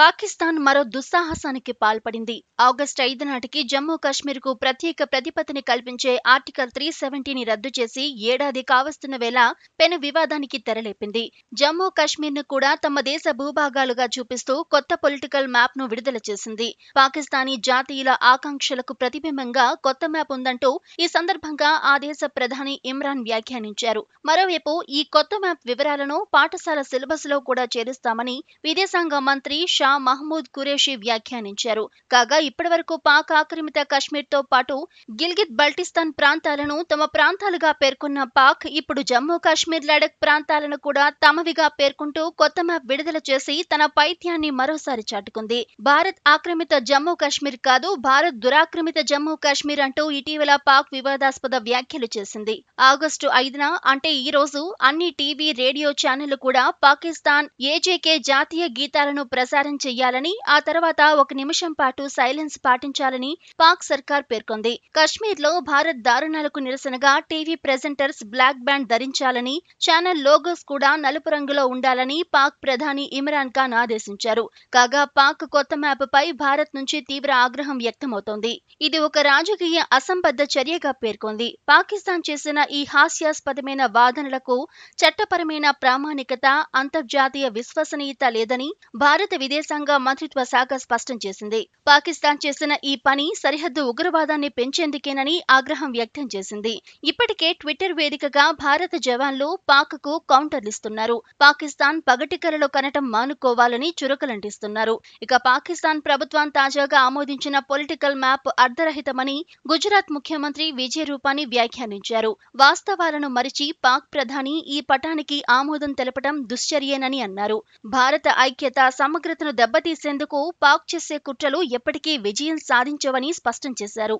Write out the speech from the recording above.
పాకిస్తాన్ మరో దుస్సాహసానికి పాల్పడింది ఆగస్టు ఐదు నాటికి జమ్మూ కు ప్రత్యేక ప్రతిపత్తిని కల్పించే ఆర్టికల్ త్రీ సెవెంటీని రద్దు చేసి ఏడాది కావస్తున్న వేళ పెను వివాదానికి తెరలేపింది జమ్మూ ను కూడా తమ దేశ భూభాగాలుగా చూపిస్తూ కొత్త పొలిటికల్ మ్యాప్ ను విడుదల చేసింది పాకిస్తానీ జాతీయుల ఆకాంక్షలకు ప్రతిబింబంగా కొత్త మ్యాప్ ఉందంటూ ఈ సందర్భంగా ఆ దేశ ప్రధాని ఇమ్రాన్ వ్యాఖ్యానించారు మరోవైపు ఈ కొత్త మ్యాప్ వివరాలను పాఠశాల సిలబస్ లో కూడా చేరుస్తామని విదేశాంగ మంత్రి షా మహమూద్ ఖురేషి వ్యాఖ్యానించారు కాగా ఇప్పటివరకు పాక్ ఆక్రమిత తో పాటు గిల్గిత్ బల్టిస్తాన్ ప్రాంతాలను తమ ప్రాంతాలుగా పేర్కొన్న పాక్ ఇప్పుడు జమ్మూ కాశ్మీర్ లడక్ ప్రాంతాలను కూడా తమవిగా పేర్కొంటూ కొత్త మ్యాప్ విడుదల చేసి తన పైత్యాన్ని మరోసారి చాటుకుంది భారత్ ఆక్రమిత జమ్మూ కాశ్మీర్ కాదు భారత్ దురాక్రమిత జమ్మూ కాశ్మీర్ అంటూ ఇటీవల పాక్ వివాదాస్పద వ్యాఖ్యలు చేసింది ఆగస్టు ఐదున అంటే ఈ రోజు అన్ని టీవీ రేడియో ఛానళ్లు కూడా పాకిస్తాన్ ఏజేకే జాతీయ గీతాలను ప్రసారం చెయ్యాలని ఆ తర్వాత ఒక నిమిషం పాటు సైలెన్స్ పాటించాలని పాక్ సర్కార్ పేర్కొంది కశ్మీర్లో భారత్ దారుణాలకు నిరసనగా టీవీ ప్రెజెంటర్స్ బ్లాక్ బ్యాండ్ ధరించాలని ఛానల్ లోగోస్ కూడా నలుపు రంగులో ఉండాలని పాక్ ప్రధాని ఇమ్రాన్ ఖాన్ ఆదేశించారు కాగా పాక్ కొత్త మ్యాప్ పై భారత్ నుంచి తీవ్ర ఆగ్రహం వ్యక్తమవుతోంది ఇది ఒక రాజకీయ అసంబద్ధ చర్యగా పేర్కొంది పాకిస్తాన్ చేసిన ఈ హాస్యాస్పదమైన వాదనలకు చట్టపరమైన ప్రామాణికత అంతర్జాతీయ విశ్వసనీయత లేదని భారత విదేశ విదేశాంగ మంత్రిత్వ శాఖ స్పష్టం చేసింది పాకిస్తాన్ చేసిన ఈ పని సరిహద్దు ఉగ్రవాదాన్ని పెంచేందుకేనని ఆగ్రహం వ్యక్తం చేసింది ఇప్పటికే ట్విట్టర్ వేదికగా భారత జవాన్లు పాక్కు కౌంటర్లిస్తున్నారు పాకిస్తాన్ పగటికలలో కనటం మానుకోవాలని చురకలంటిస్తున్నారు ఇక పాకిస్తాన్ ప్రభుత్వం తాజాగా ఆమోదించిన పొలిటికల్ మ్యాప్ అర్ధరహితమని గుజరాత్ ముఖ్యమంత్రి విజయ్ రూపాని వ్యాఖ్యానించారు వాస్తవాలను మరిచి పాక్ ప్రధాని ఈ పటానికి ఆమోదం తెలపడం దుశ్చర్యేనని అన్నారు భారత ఐక్యత సమగ్రతను దెబ్బతీసేందుకు పాక్ చేసే కుట్రలు ఎప్పటికీ విజయం సాధించవని స్పష్టం చేశారు